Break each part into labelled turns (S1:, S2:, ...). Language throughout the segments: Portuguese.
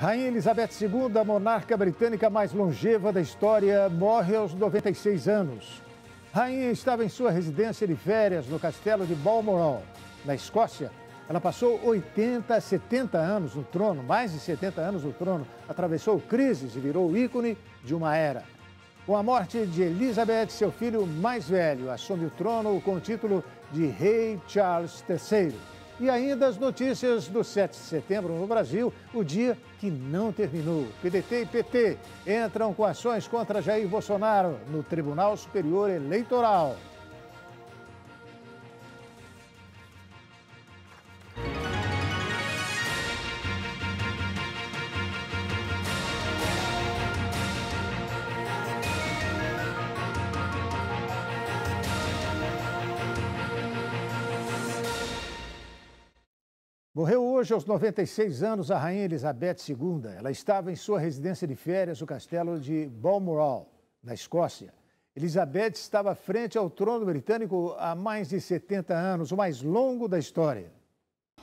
S1: Rainha Elizabeth II, a monarca britânica mais longeva da história, morre aos 96 anos. Rainha estava em sua residência de férias no castelo de Balmoral, na Escócia. Ela passou 80, 70 anos no trono, mais de 70 anos no trono, atravessou crises e virou ícone de uma era. Com a morte de Elizabeth, seu filho mais velho assume o trono com o título de Rei Charles III. E ainda as notícias do 7 de setembro no Brasil, o dia que não terminou. PDT e PT entram com ações contra Jair Bolsonaro no Tribunal Superior Eleitoral. Morreu hoje, aos 96 anos, a Rainha Elizabeth II. Ela estava em sua residência de férias, o castelo de Balmoral, na Escócia. Elizabeth estava frente ao trono britânico há mais de 70 anos, o
S2: mais longo da história.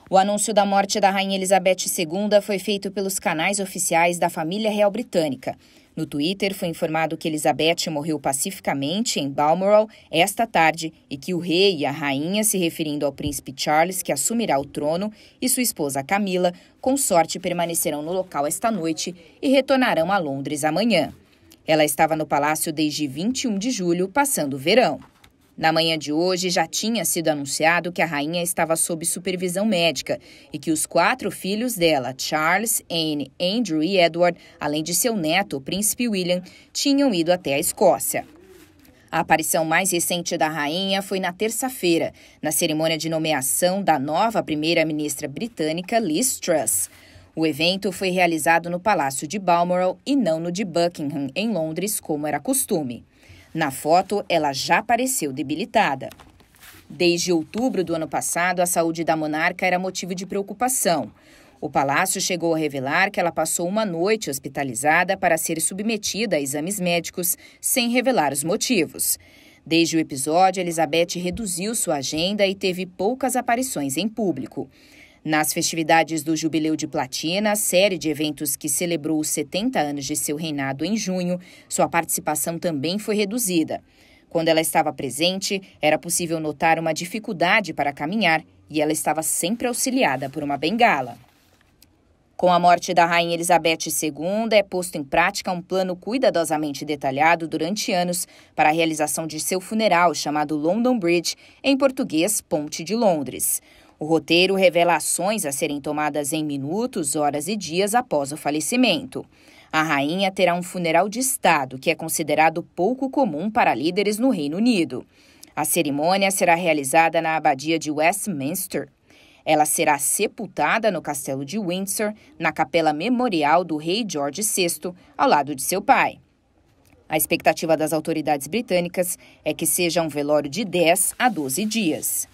S2: O anúncio da morte da Rainha Elizabeth II foi feito pelos canais oficiais da família real britânica. No Twitter foi informado que Elizabeth morreu pacificamente em Balmoral esta tarde e que o rei e a rainha, se referindo ao príncipe Charles, que assumirá o trono, e sua esposa Camila, com sorte, permanecerão no local esta noite e retornarão a Londres amanhã. Ela estava no palácio desde 21 de julho, passando o verão. Na manhã de hoje, já tinha sido anunciado que a rainha estava sob supervisão médica e que os quatro filhos dela, Charles, Anne, Andrew e Edward, além de seu neto, o príncipe William, tinham ido até a Escócia. A aparição mais recente da rainha foi na terça-feira, na cerimônia de nomeação da nova primeira-ministra britânica Liz Truss. O evento foi realizado no Palácio de Balmoral e não no de Buckingham, em Londres, como era costume. Na foto, ela já pareceu debilitada. Desde outubro do ano passado, a saúde da monarca era motivo de preocupação. O palácio chegou a revelar que ela passou uma noite hospitalizada para ser submetida a exames médicos, sem revelar os motivos. Desde o episódio, Elizabeth reduziu sua agenda e teve poucas aparições em público. Nas festividades do Jubileu de Platina, série de eventos que celebrou os 70 anos de seu reinado em junho, sua participação também foi reduzida. Quando ela estava presente, era possível notar uma dificuldade para caminhar e ela estava sempre auxiliada por uma bengala. Com a morte da Rainha Elizabeth II, é posto em prática um plano cuidadosamente detalhado durante anos para a realização de seu funeral, chamado London Bridge, em português, Ponte de Londres. O roteiro revela ações a serem tomadas em minutos, horas e dias após o falecimento. A rainha terá um funeral de Estado, que é considerado pouco comum para líderes no Reino Unido. A cerimônia será realizada na abadia de Westminster. Ela será sepultada no castelo de Windsor, na capela memorial do rei George VI, ao lado de seu pai. A expectativa das autoridades britânicas é que seja um velório de 10 a 12 dias.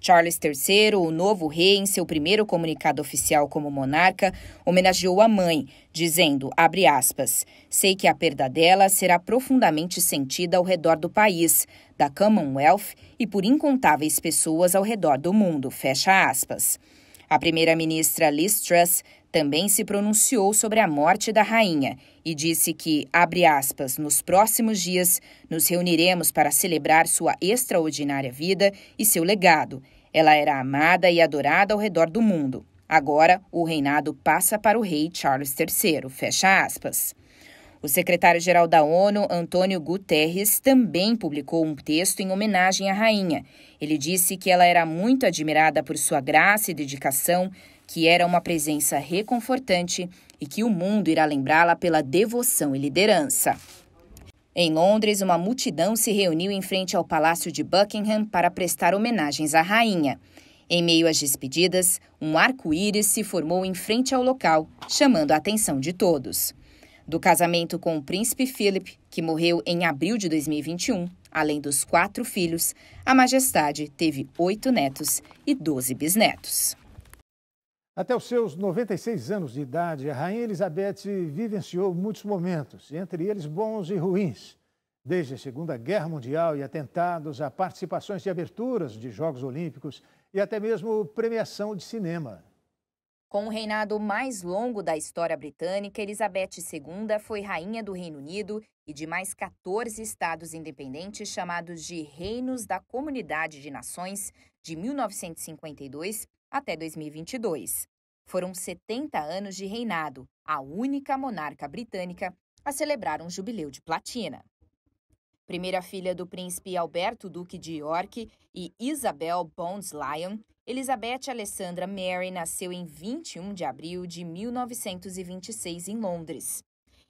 S2: Charles III, o novo rei, em seu primeiro comunicado oficial como monarca, homenageou a mãe, dizendo, aspas, sei que a perda dela será profundamente sentida ao redor do país, da Commonwealth e por incontáveis pessoas ao redor do mundo, fecha aspas. A primeira-ministra Liz Truss também se pronunciou sobre a morte da rainha e disse que, abre aspas, nos próximos dias nos reuniremos para celebrar sua extraordinária vida e seu legado. Ela era amada e adorada ao redor do mundo. Agora, o reinado passa para o rei Charles III. Fecha aspas. O secretário-geral da ONU, Antônio Guterres, também publicou um texto em homenagem à rainha. Ele disse que ela era muito admirada por sua graça e dedicação, que era uma presença reconfortante e que o mundo irá lembrá-la pela devoção e liderança. Em Londres, uma multidão se reuniu em frente ao Palácio de Buckingham para prestar homenagens à rainha. Em meio às despedidas, um arco-íris se formou em frente ao local, chamando a atenção de todos. Do casamento com o príncipe Philip, que morreu em abril de 2021, além dos quatro filhos, a Majestade teve oito netos e doze bisnetos.
S1: Até os seus 96 anos de idade, a Rainha Elizabeth vivenciou muitos momentos, entre eles bons e ruins. Desde a Segunda Guerra Mundial e atentados, a participações de aberturas de Jogos Olímpicos e até mesmo premiação de cinema.
S2: Com o reinado mais longo da história britânica, Elizabeth II foi rainha do Reino Unido e de mais 14 estados independentes chamados de Reinos da Comunidade de Nações de 1952 até 2022. Foram 70 anos de reinado, a única monarca britânica a celebrar um jubileu de platina. Primeira filha do príncipe Alberto, Duque de York, e Isabel Bones Lyon, Elizabeth Alessandra Mary nasceu em 21 de abril de 1926 em Londres.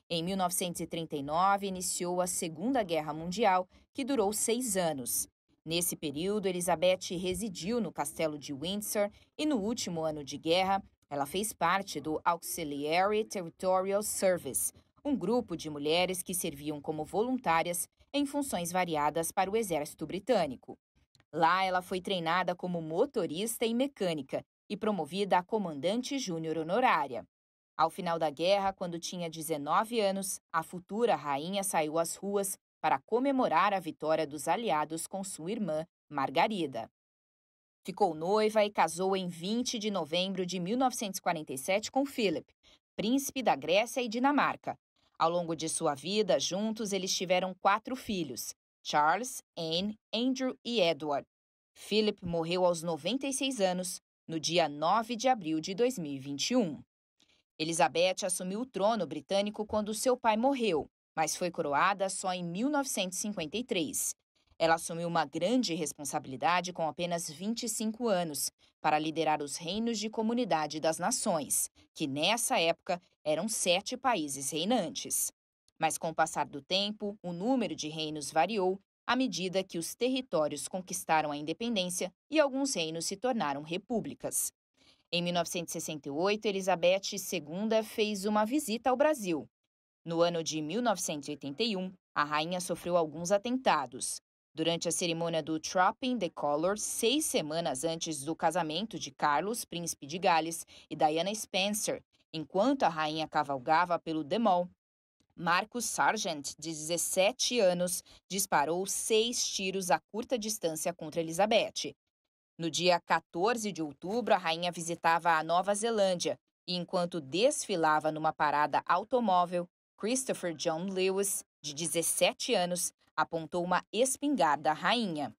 S2: Em 1939, iniciou a Segunda Guerra Mundial, que durou seis anos. Nesse período, Elizabeth residiu no castelo de Windsor e, no último ano de guerra, ela fez parte do Auxiliary Territorial Service, um grupo de mulheres que serviam como voluntárias em funções variadas para o exército britânico. Lá, ela foi treinada como motorista e mecânica e promovida a comandante júnior honorária. Ao final da guerra, quando tinha 19 anos, a futura rainha saiu às ruas para comemorar a vitória dos aliados com sua irmã, Margarida. Ficou noiva e casou em 20 de novembro de 1947 com Philip, príncipe da Grécia e Dinamarca. Ao longo de sua vida, juntos eles tiveram quatro filhos: Charles, Anne, Andrew e Edward. Philip morreu aos 96 anos, no dia 9 de abril de 2021. Elizabeth assumiu o trono britânico quando seu pai morreu mas foi coroada só em 1953. Ela assumiu uma grande responsabilidade com apenas 25 anos para liderar os reinos de comunidade das nações, que nessa época eram sete países reinantes. Mas com o passar do tempo, o número de reinos variou à medida que os territórios conquistaram a independência e alguns reinos se tornaram repúblicas. Em 1968, Elizabeth II fez uma visita ao Brasil no ano de 1981, a rainha sofreu alguns atentados. Durante a cerimônia do Trapping the Color, seis semanas antes do casamento de Carlos, príncipe de Gales, e Diana Spencer, enquanto a rainha cavalgava pelo Demol, Marcus Sargent, de 17 anos, disparou seis tiros a curta distância contra Elizabeth. No dia 14 de outubro, a rainha visitava a Nova Zelândia e, enquanto desfilava numa parada automóvel, Christopher John Lewis, de 17 anos, apontou uma espingarda rainha.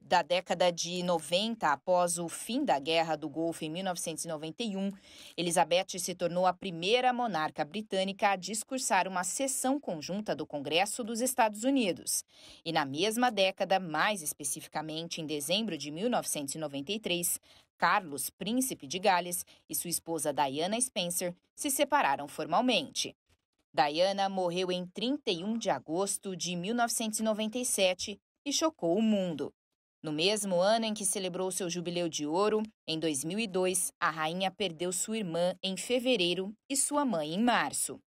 S2: Da década de 90, após o fim da Guerra do Golfo em 1991, Elizabeth se tornou a primeira monarca britânica a discursar uma sessão conjunta do Congresso dos Estados Unidos. E na mesma década, mais especificamente em dezembro de 1993, Carlos, príncipe de Gales, e sua esposa Diana Spencer se separaram formalmente. Diana morreu em 31 de agosto de 1997 e chocou o mundo. No mesmo ano em que celebrou seu jubileu de ouro, em 2002, a rainha perdeu sua irmã em fevereiro e sua mãe em março.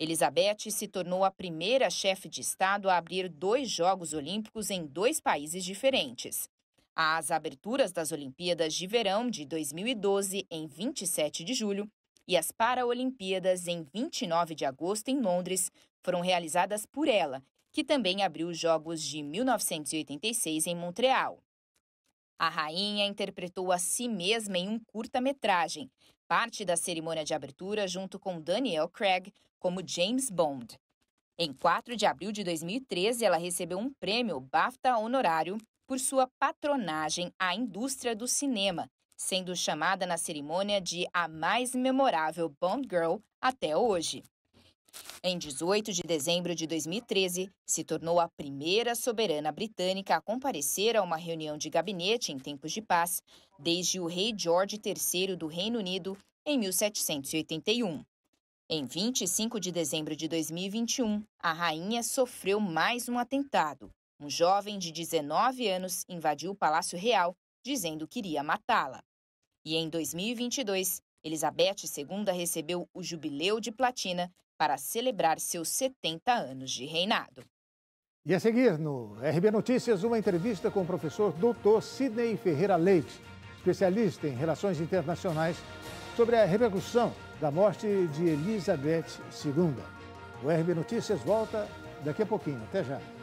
S2: Elizabeth se tornou a primeira chefe de Estado a abrir dois Jogos Olímpicos em dois países diferentes. As aberturas das Olimpíadas de Verão de 2012, em 27 de julho, e as Paralimpíadas em 29 de agosto em Londres foram realizadas por ela, que também abriu os Jogos de 1986 em Montreal. A rainha interpretou a si mesma em um curta-metragem, parte da cerimônia de abertura junto com Daniel Craig como James Bond. Em 4 de abril de 2013, ela recebeu um prêmio BAFTA honorário por sua patronagem à indústria do cinema, sendo chamada na cerimônia de a mais memorável Bond Girl até hoje. Em 18 de dezembro de 2013, se tornou a primeira soberana britânica a comparecer a uma reunião de gabinete em tempos de paz, desde o rei George III do Reino Unido em 1781. Em 25 de dezembro de 2021, a rainha sofreu mais um atentado. Um jovem de 19 anos invadiu o Palácio Real, dizendo que iria matá-la. E em 2022, Elizabeth II recebeu o Jubileu de Platina para celebrar seus 70 anos de reinado.
S1: E a seguir, no RB Notícias, uma entrevista com o professor Dr. Sidney Ferreira Leite, especialista em relações internacionais, sobre a repercussão da morte de Elizabeth II. O RB Notícias volta daqui a pouquinho. Até já.